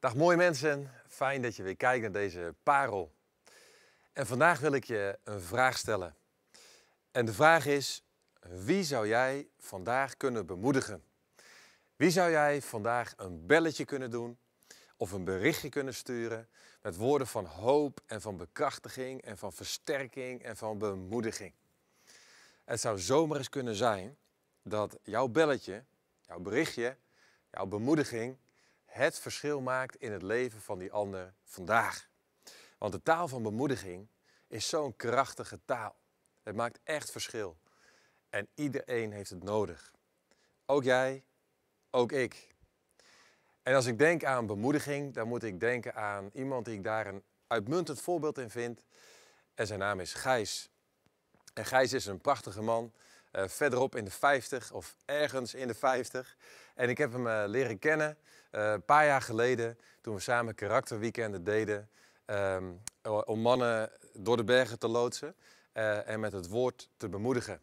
Dag mooie mensen, fijn dat je weer kijkt naar deze parel. En vandaag wil ik je een vraag stellen. En de vraag is, wie zou jij vandaag kunnen bemoedigen? Wie zou jij vandaag een belletje kunnen doen of een berichtje kunnen sturen met woorden van hoop en van bekrachtiging en van versterking en van bemoediging? Het zou zomaar eens kunnen zijn dat jouw belletje, jouw berichtje, jouw bemoediging het verschil maakt in het leven van die ander vandaag. Want de taal van bemoediging is zo'n krachtige taal. Het maakt echt verschil. En iedereen heeft het nodig. Ook jij, ook ik. En als ik denk aan bemoediging, dan moet ik denken aan iemand die ik daar een uitmuntend voorbeeld in vind. En zijn naam is Gijs. En Gijs is een prachtige man eh, verderop in de 50 of ergens in de 50. En ik heb hem eh, leren kennen eh, een paar jaar geleden toen we samen karakterweekenden deden ehm, om mannen door de bergen te loodsen en met het woord te bemoedigen.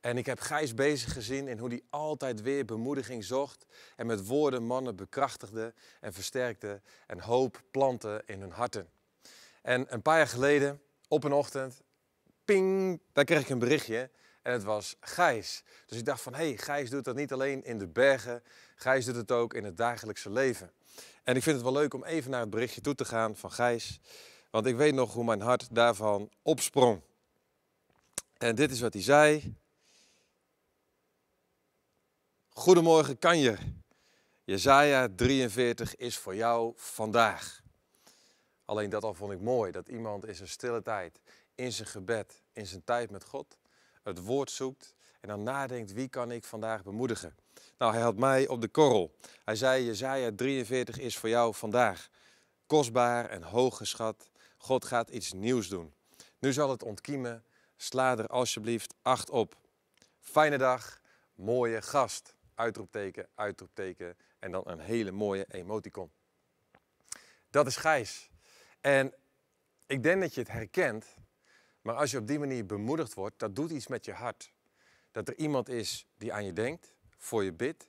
En ik heb Gijs bezig gezien in hoe hij altijd weer bemoediging zocht en met woorden mannen bekrachtigde en versterkte en hoop plantte in hun harten. En een paar jaar geleden, op een ochtend, ping, daar kreeg ik een berichtje en het was Gijs. Dus ik dacht van, hé, hey, Gijs doet dat niet alleen in de bergen. Gijs doet het ook in het dagelijkse leven. En ik vind het wel leuk om even naar het berichtje toe te gaan van Gijs. Want ik weet nog hoe mijn hart daarvan opsprong. En dit is wat hij zei. Goedemorgen je. Jezaja 43 is voor jou vandaag. Alleen dat al vond ik mooi, dat iemand in zijn stille tijd, in zijn gebed, in zijn tijd met God, het woord zoekt en dan nadenkt wie kan ik vandaag bemoedigen. Nou, hij had mij op de korrel. Hij zei, Jezaja 43 is voor jou vandaag. Kostbaar en hooggeschat. God gaat iets nieuws doen. Nu zal het ontkiemen. Sla er alsjeblieft acht op. Fijne dag, mooie gast. Uitroepteken, uitroepteken en dan een hele mooie emoticon. Dat is Gijs. En ik denk dat je het herkent maar als je op die manier bemoedigd wordt, dat doet iets met je hart. Dat er iemand is die aan je denkt, voor je bidt,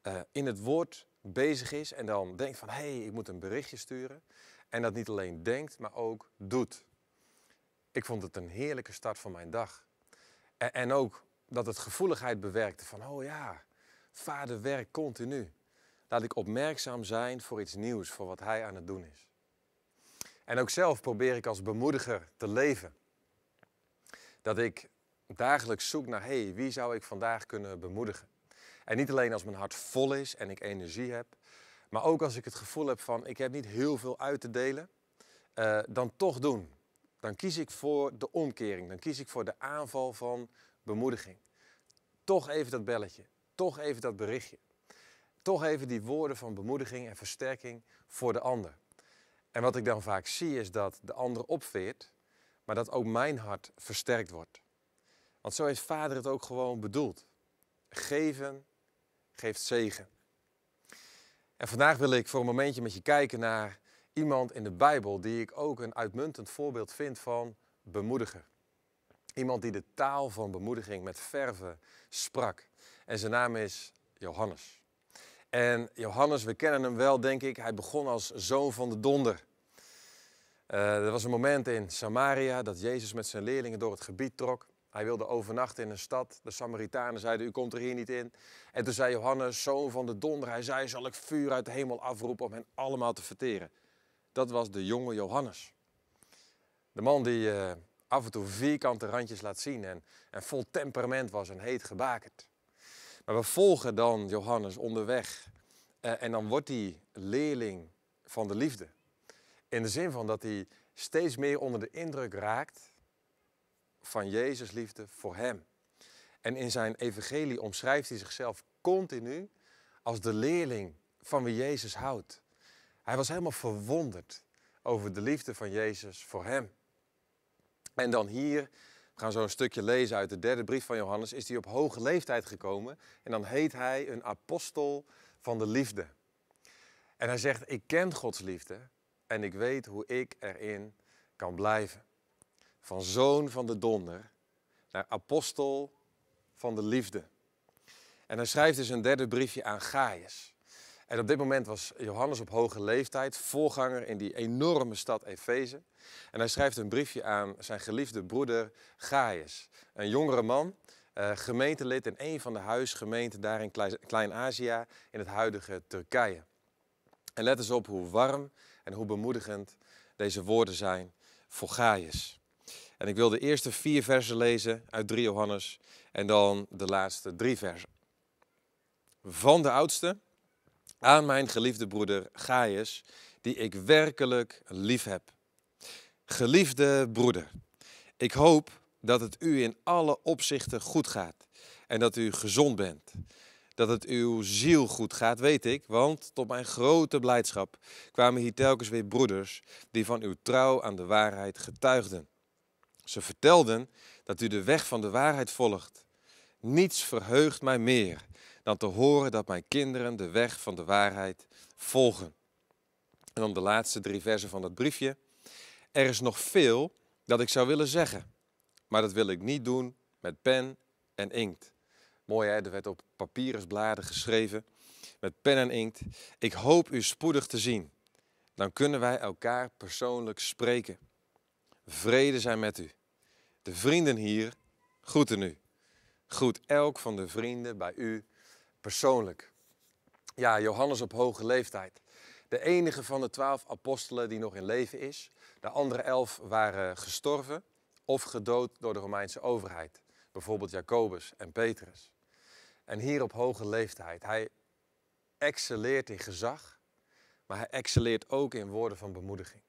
eh, in het woord bezig is en dan denkt van hé, hey, ik moet een berichtje sturen. En dat niet alleen denkt, maar ook doet. Ik vond het een heerlijke start van mijn dag. En, en ook dat het gevoeligheid bewerkte van oh ja, vader werkt continu. Laat ik opmerkzaam zijn voor iets nieuws, voor wat hij aan het doen is. En ook zelf probeer ik als bemoediger te leven dat ik dagelijks zoek naar, hey, wie zou ik vandaag kunnen bemoedigen? En niet alleen als mijn hart vol is en ik energie heb, maar ook als ik het gevoel heb van, ik heb niet heel veel uit te delen, uh, dan toch doen. Dan kies ik voor de omkering, dan kies ik voor de aanval van bemoediging. Toch even dat belletje, toch even dat berichtje. Toch even die woorden van bemoediging en versterking voor de ander. En wat ik dan vaak zie is dat de ander opveert maar dat ook mijn hart versterkt wordt. Want zo heeft Vader het ook gewoon bedoeld. Geven geeft zegen. En vandaag wil ik voor een momentje met je kijken naar iemand in de Bijbel die ik ook een uitmuntend voorbeeld vind van bemoedigen. Iemand die de taal van bemoediging met verve sprak. En zijn naam is Johannes. En Johannes, we kennen hem wel, denk ik. Hij begon als zoon van de donder. Eh, er was een moment in Samaria dat Jezus met zijn leerlingen door het gebied trok. Hij wilde overnachten in een stad. De Samaritanen zeiden, u komt er hier niet in. En toen zei Johannes, zoon van de donder, hij zei, zal ik vuur uit de hemel afroepen om hen allemaal te verteren. Dat was de jonge Johannes. De man die eh, af en toe vierkante randjes laat zien en, en vol temperament was en heet gebakerd. Maar we volgen dan Johannes onderweg eh, en dan wordt hij leerling van de liefde. In de zin van dat hij steeds meer onder de indruk raakt van Jezus' liefde voor hem. En in zijn evangelie omschrijft hij zichzelf continu als de leerling van wie Jezus houdt. Hij was helemaal verwonderd over de liefde van Jezus voor hem. En dan hier, we gaan zo een stukje lezen uit de derde brief van Johannes, is hij op hoge leeftijd gekomen en dan heet hij een apostel van de liefde. En hij zegt, ik ken Gods liefde, en ik weet hoe ik erin kan blijven. Van zoon van de donder naar apostel van de liefde. En hij schrijft dus een derde briefje aan Gaius. En op dit moment was Johannes op hoge leeftijd, voorganger in die enorme stad Efeze. En hij schrijft een briefje aan zijn geliefde broeder Gaius, een jongere man, eh, gemeentelid in een van de huisgemeenten daar in Klein-Azië, in het huidige Turkije. En let eens op hoe warm en hoe bemoedigend deze woorden zijn voor Gaius. En ik wil de eerste vier versen lezen uit 3 Johannes en dan de laatste drie versen. Van de oudste aan mijn geliefde broeder Gaius, die ik werkelijk lief heb. Geliefde broeder, ik hoop dat het u in alle opzichten goed gaat en dat u gezond bent dat het uw ziel goed gaat, weet ik, want tot mijn grote blijdschap kwamen hier telkens weer broeders die van uw trouw aan de waarheid getuigden. Ze vertelden dat u de weg van de waarheid volgt. Niets verheugt mij meer dan te horen dat mijn kinderen de weg van de waarheid volgen. En dan de laatste drie versen van dat briefje. Er is nog veel dat ik zou willen zeggen, maar dat wil ik niet doen met pen en inkt Mooi hè, er werd op bladen geschreven met pen en inkt. Ik hoop u spoedig te zien. Dan kunnen wij elkaar persoonlijk spreken. Vrede zijn met u. De vrienden hier groeten u. Groet elk van de vrienden bij u persoonlijk. Ja, Johannes op hoge leeftijd. De enige van de twaalf apostelen die nog in leven is. De andere elf waren gestorven of gedood door de Romeinse overheid. Bijvoorbeeld Jacobus en Petrus. En hier op hoge leeftijd. Hij excelleert in gezag, maar hij excelleert ook in woorden van bemoediging.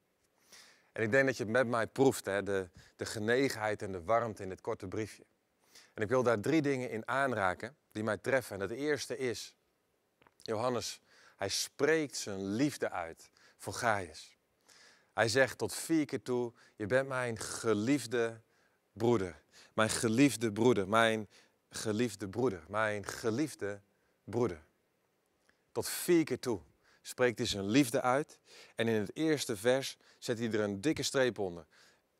En ik denk dat je het met mij proeft, hè, de, de genegenheid en de warmte in dit korte briefje. En ik wil daar drie dingen in aanraken die mij treffen. En het eerste is, Johannes, hij spreekt zijn liefde uit voor Gaius. Hij zegt tot vier keer toe, je bent mijn geliefde broeder. Mijn geliefde broeder, mijn geliefde broeder, mijn geliefde broeder. Tot vier keer toe spreekt hij zijn liefde uit. En in het eerste vers zet hij er een dikke streep onder.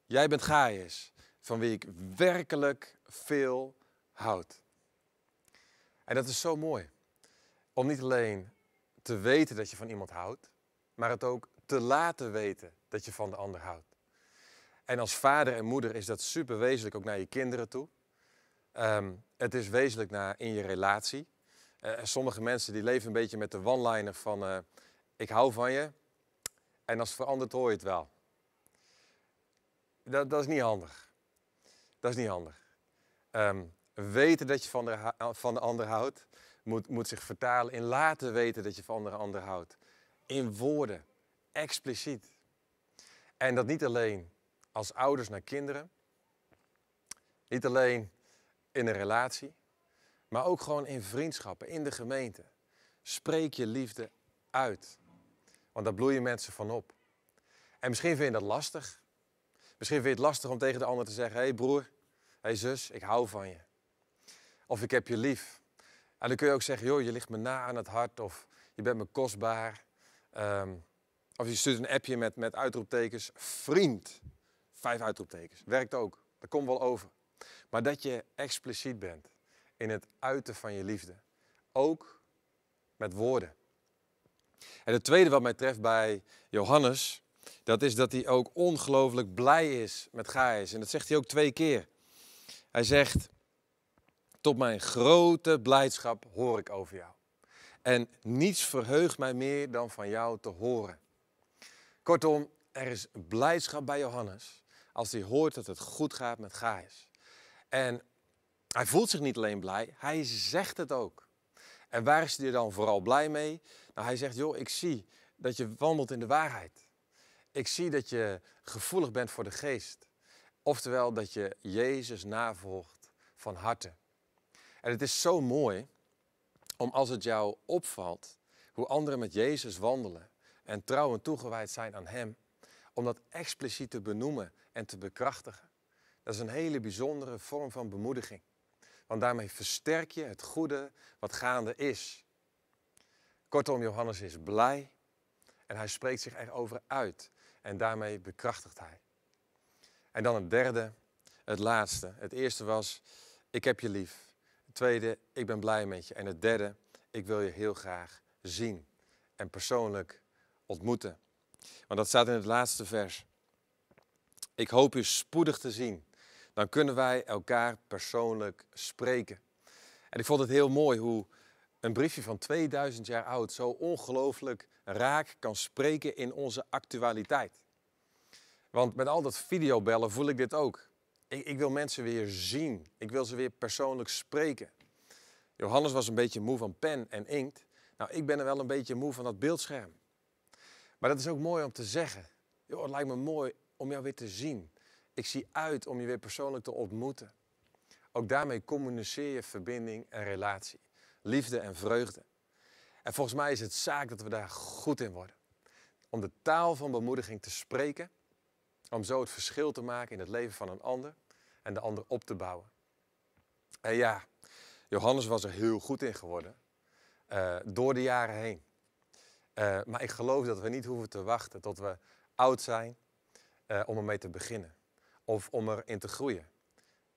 Jij bent Gaius, van wie ik werkelijk veel houd. En dat is zo mooi. Om niet alleen te weten dat je van iemand houdt, maar het ook te laten weten dat je van de ander houdt. En als vader en moeder is dat super wezenlijk ook naar je kinderen toe. Ehm, het is wezenlijk naar in je relatie. Eh, sommige mensen die leven een beetje met de one-liner van eh, ik hou van je en als veranderd hoor je het wel. Dat, dat is niet handig. Dat is niet handig. Ehm, weten dat je van de, van de ander houdt moet, moet zich vertalen in laten weten dat je van de ander houdt. In woorden, expliciet. En dat niet alleen als ouders naar kinderen. Niet alleen in een relatie, maar ook gewoon in vriendschappen, in de gemeente. Spreek je liefde uit, want daar bloeien mensen van op. En misschien vind je dat lastig. Misschien vind je het lastig om tegen de ander te zeggen: hé hey broer, hé hey zus, ik hou van je. Of ik heb je lief. En dan kun je ook zeggen: joh, je ligt me na aan het hart, of je bent me kostbaar. Ehm, of je stuurt een appje met, met uitroeptekens: vriend. Vijf uitroeptekens. Werkt ook. Dat komt wel over. Maar dat je expliciet bent in het uiten van je liefde. Ook met woorden. En het tweede wat mij treft bij Johannes, dat is dat hij ook ongelooflijk blij is met Gaius. En dat zegt hij ook twee keer. Hij zegt, tot mijn grote blijdschap hoor ik over jou. En niets verheugt mij meer dan van jou te horen. Kortom, er is blijdschap bij Johannes als hij hoort dat het goed gaat met Gaius. En hij voelt zich niet alleen blij, hij zegt het ook. En waar is hij dan vooral blij mee? Nou, hij zegt, joh, ik zie dat je wandelt in de waarheid. Ik zie dat je gevoelig bent voor de geest. Oftewel dat je Jezus navolgt van harte. En het is zo mooi om als het jou opvalt hoe anderen met Jezus wandelen en trouw en toegewijd zijn aan Hem, om dat expliciet te benoemen en te bekrachtigen. Dat is een hele bijzondere vorm van bemoediging. Want daarmee versterk je het goede wat gaande is. Kortom, Johannes is blij en hij spreekt zich erover uit. En daarmee bekrachtigt hij. En dan het derde, het laatste. Het eerste was, ik heb je lief. Het tweede, ik ben blij met je. En het derde, ik wil je heel graag zien en persoonlijk ontmoeten. Want dat staat in het laatste vers. Ik hoop u spoedig te zien dan kunnen wij elkaar persoonlijk spreken. En ik vond het heel mooi hoe een briefje van 2000 jaar oud zo ongelooflijk raak kan spreken in onze actualiteit. Want met al dat videobellen voel ik dit ook. Ik, ik, wil mensen weer zien. Ik wil ze weer persoonlijk spreken. Johannes was een beetje moe van pen en inkt. Nou, ik ben er wel een beetje moe van dat beeldscherm. Maar dat is ook mooi om te zeggen. Joh, het lijkt me mooi om jou weer te zien. Ik zie uit om je weer persoonlijk te ontmoeten. Ook daarmee communiceer je verbinding en relatie, liefde en vreugde. En volgens mij is het zaak dat we daar goed in worden. Om de taal van bemoediging te spreken, om zo het verschil te maken in het leven van een ander en de ander op te bouwen. En ja, Johannes was er heel goed in geworden, eh, door de jaren heen. Eh, maar ik geloof dat we niet hoeven te wachten tot we oud zijn uh, om ermee te beginnen of om erin te groeien.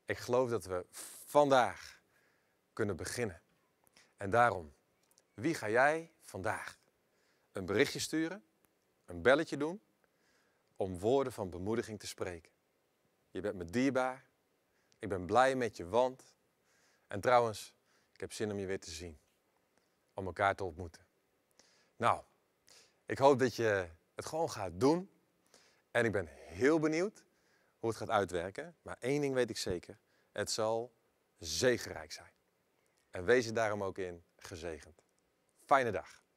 Ik geloof dat we vandaag kunnen beginnen. En daarom, wie ga jij vandaag een berichtje sturen, een belletje doen, om woorden van bemoediging te spreken? Je bent me dierbaar. Ik ben blij met je want. En trouwens, ik heb zin om je weer te zien. Om elkaar te ontmoeten. Nou, ik hoop dat je het gewoon gaat doen. En ik ben heel benieuwd hoe het gaat uitwerken. Maar één ding weet ik zeker. Het zal zegerijk zijn. En wees er daarom ook in gezegend. Fijne dag.